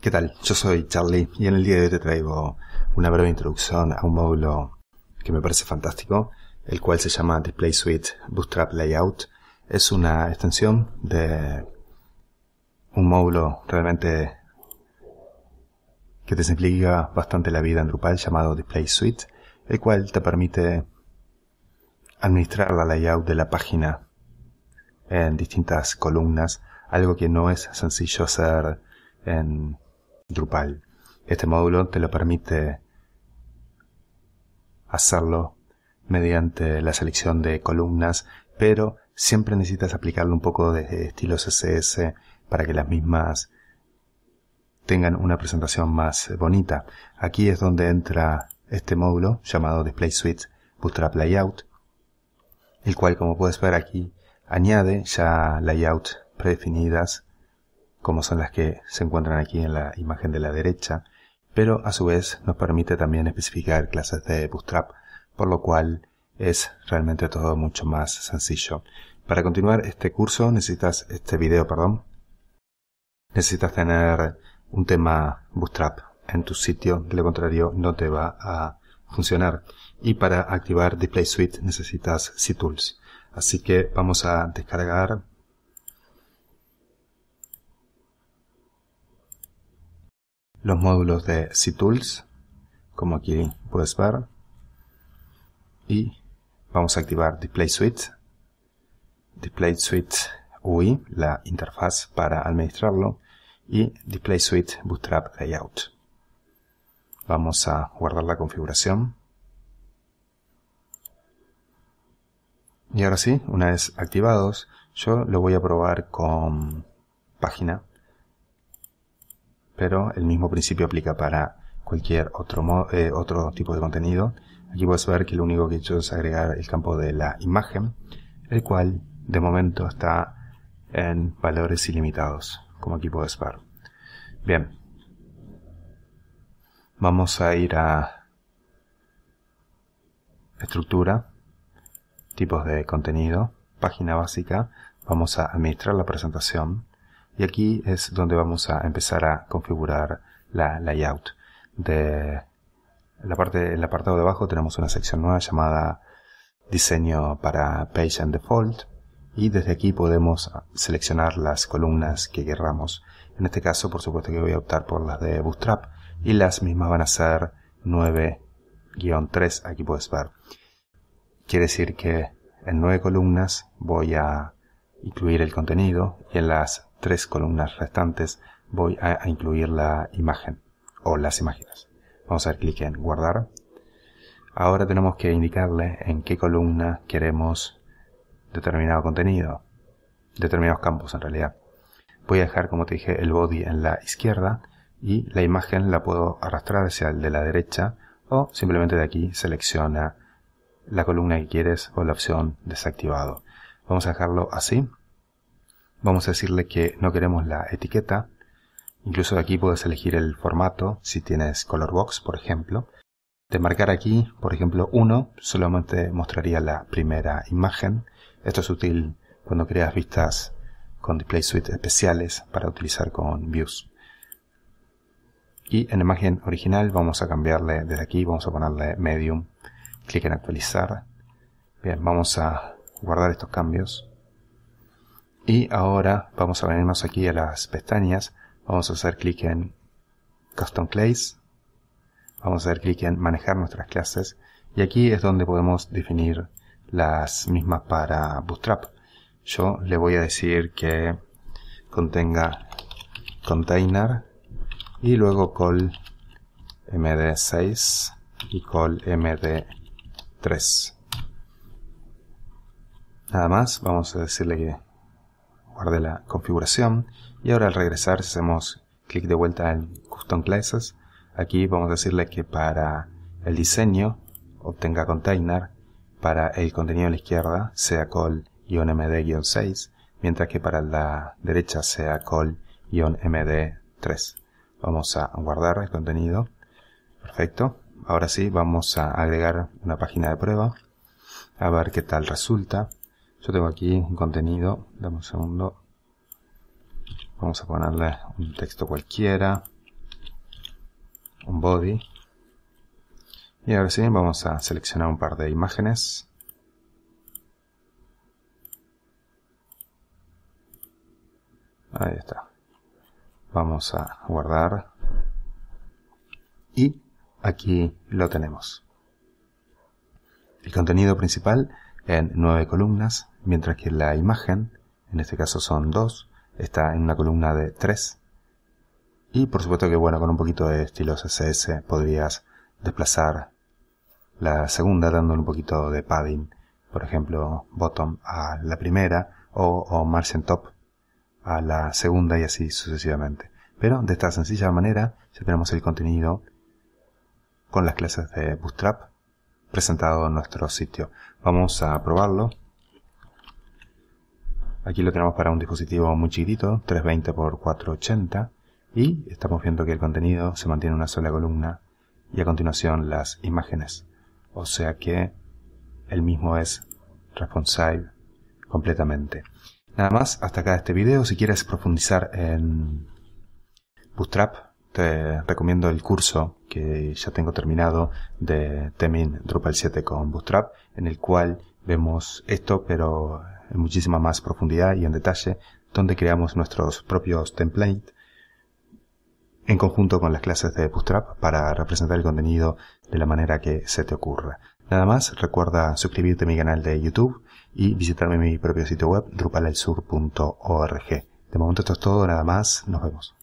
¿Qué tal? Yo soy Charlie y en el día de hoy te traigo una breve introducción a un módulo que me parece fantástico, el cual se llama Display Suite Bootstrap Layout. Es una extensión de un módulo realmente que te simplifica bastante la vida en Drupal llamado Display Suite, el cual te permite administrar la layout de la página en distintas columnas, algo que no es sencillo hacer en Drupal. Este módulo te lo permite hacerlo mediante la selección de columnas, pero siempre necesitas aplicarlo un poco de estilo CSS para que las mismas tengan una presentación más bonita. Aquí es donde entra este módulo llamado Display Suite Bootstrap Layout, el cual como puedes ver aquí añade ya layouts predefinidas como son las que se encuentran aquí en la imagen de la derecha, pero a su vez nos permite también especificar clases de Bootstrap, por lo cual es realmente todo mucho más sencillo. Para continuar este curso necesitas este video, perdón. Necesitas tener un tema Bootstrap en tu sitio, de lo contrario no te va a funcionar. Y para activar Display Suite necesitas C-Tools. Así que vamos a descargar los módulos de CTools, como aquí puedes ver, y vamos a activar Display Suite, Display Suite UI, la interfaz para administrarlo, y Display Suite Bootstrap Layout. Vamos a guardar la configuración. Y ahora sí, una vez activados, yo lo voy a probar con página pero el mismo principio aplica para cualquier otro, eh, otro tipo de contenido. Aquí puedes ver que lo único que he hecho es agregar el campo de la imagen, el cual de momento está en valores ilimitados, como aquí puedes ver. Bien, vamos a ir a estructura, tipos de contenido, página básica, vamos a administrar la presentación, y aquí es donde vamos a empezar a configurar la layout. De la parte, el apartado de abajo tenemos una sección nueva llamada diseño para page and default y desde aquí podemos seleccionar las columnas que querramos. En este caso, por supuesto que voy a optar por las de Bootstrap y las mismas van a ser 9-3, aquí puedes ver. Quiere decir que en 9 columnas voy a incluir el contenido y en las tres columnas restantes voy a, incluir la imagen o las imágenes. Vamos a dar clic en guardar. Ahora tenemos que indicarle en qué columna queremos determinado contenido, determinados campos en realidad. Voy a dejar, como te dije, el body en la izquierda y la imagen la puedo arrastrar hacia el de la derecha o simplemente de aquí selecciona la columna que quieres o la opción desactivado. Vamos a dejarlo así Vamos a decirle que no queremos la etiqueta. Incluso aquí puedes elegir el formato, si tienes color box, por ejemplo. De marcar aquí, por ejemplo, 1, solamente mostraría la primera imagen. Esto es útil cuando creas vistas con Display Suite especiales para utilizar con Views. Y en imagen original vamos a cambiarle desde aquí, vamos a ponerle Medium. Clic en actualizar. Bien, vamos a guardar estos cambios. Y ahora vamos a venirnos aquí a las pestañas. Vamos a hacer clic en Custom Clays. Vamos a hacer clic en Manejar nuestras clases. Y aquí es donde podemos definir las mismas para Bootstrap. Yo le voy a decir que contenga container y luego col md6 y col md3. Nada más, vamos a decirle que guardé la configuración y ahora al regresar hacemos clic de vuelta en Custom Classes, aquí vamos a decirle que para el diseño obtenga container, para el contenido a la izquierda sea call-md-6, mientras que para la derecha sea call-md3. Vamos a guardar el contenido. Perfecto. Ahora sí, vamos a agregar una página de prueba a ver qué tal resulta. Yo tengo aquí un contenido, dame un segundo. Vamos a ponerle un texto cualquiera, un body. Y ahora sí, vamos a seleccionar un par de imágenes. Ahí está. Vamos a guardar. Y aquí lo tenemos. El contenido principal en nueve columnas, mientras que la imagen, en este caso son dos, está en una columna de tres. Y por supuesto que bueno, con un poquito de estilo CSS podrías desplazar la segunda dándole un poquito de padding, por ejemplo, bottom a la primera o, o margin top a la segunda y así sucesivamente. Pero de esta sencilla manera ya tenemos el contenido con las clases de Bootstrap presentado en nuestro sitio. Vamos a probarlo. Aquí lo tenemos para un dispositivo muy chiquitito, 320x480, y estamos viendo que el contenido se mantiene en una sola columna y a continuación las imágenes. O sea que el mismo es responsive completamente. Nada más, hasta acá este video. Si quieres profundizar en Bootstrap, recomiendo el curso que ya tengo terminado de Temin Drupal 7 con Bootstrap, en el cual vemos esto, pero en muchísima más profundidad y en detalle, donde creamos nuestros propios templates en conjunto con las clases de Bootstrap para representar el contenido de la manera que se te ocurra. Nada más, recuerda suscribirte a mi canal de YouTube y visitarme mi propio sitio web drupalelsur.org. De momento esto es todo, nada más, nos vemos.